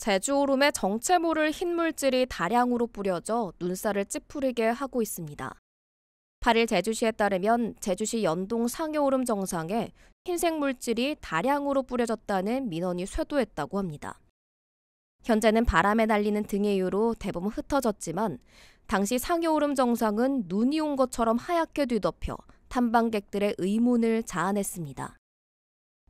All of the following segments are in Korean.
제주오름의 정체 모를 흰 물질이 다량으로 뿌려져 눈살을 찌푸리게 하고 있습니다. 8일 제주시에 따르면 제주시 연동 상여오름 정상에 흰색 물질이 다량으로 뿌려졌다는 민원이 쇄도했다고 합니다. 현재는 바람에 날리는 등의 이유로 대부분 흩어졌지만 당시 상여오름 정상은 눈이 온 것처럼 하얗게 뒤덮여 탐방객들의 의문을 자아냈습니다.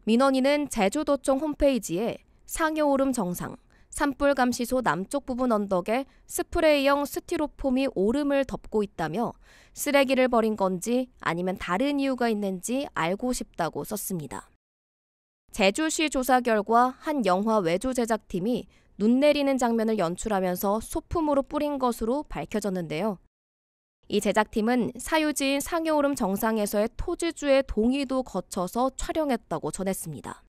민원인은 제주도청 홈페이지에 상여오름 정상, 산불 감시소 남쪽 부분 언덕에 스프레이형 스티로폼이 오름을 덮고 있다며 쓰레기를 버린 건지 아니면 다른 이유가 있는지 알고 싶다고 썼습니다. 제주시 조사 결과 한 영화 외조 제작팀이 눈 내리는 장면을 연출하면서 소품으로 뿌린 것으로 밝혀졌는데요. 이 제작팀은 사유지인 상여오름 정상에서의 토지주의 동의도 거쳐서 촬영했다고 전했습니다.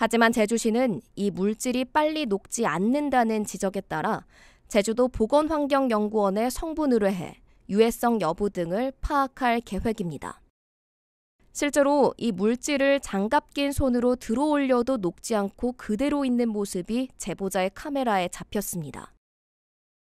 하지만 제주시는 이 물질이 빨리 녹지 않는다는 지적에 따라 제주도 보건환경연구원의 성분 의뢰해 유해성 여부 등을 파악할 계획입니다. 실제로 이 물질을 장갑 낀 손으로 들어올려도 녹지 않고 그대로 있는 모습이 제보자의 카메라에 잡혔습니다.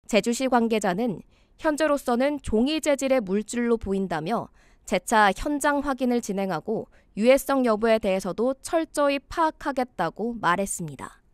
제주시 관계자는 현재로서는 종이 재질의 물질로 보인다며 재차 현장 확인을 진행하고 유해성 여부에 대해서도 철저히 파악하겠다고 말했습니다.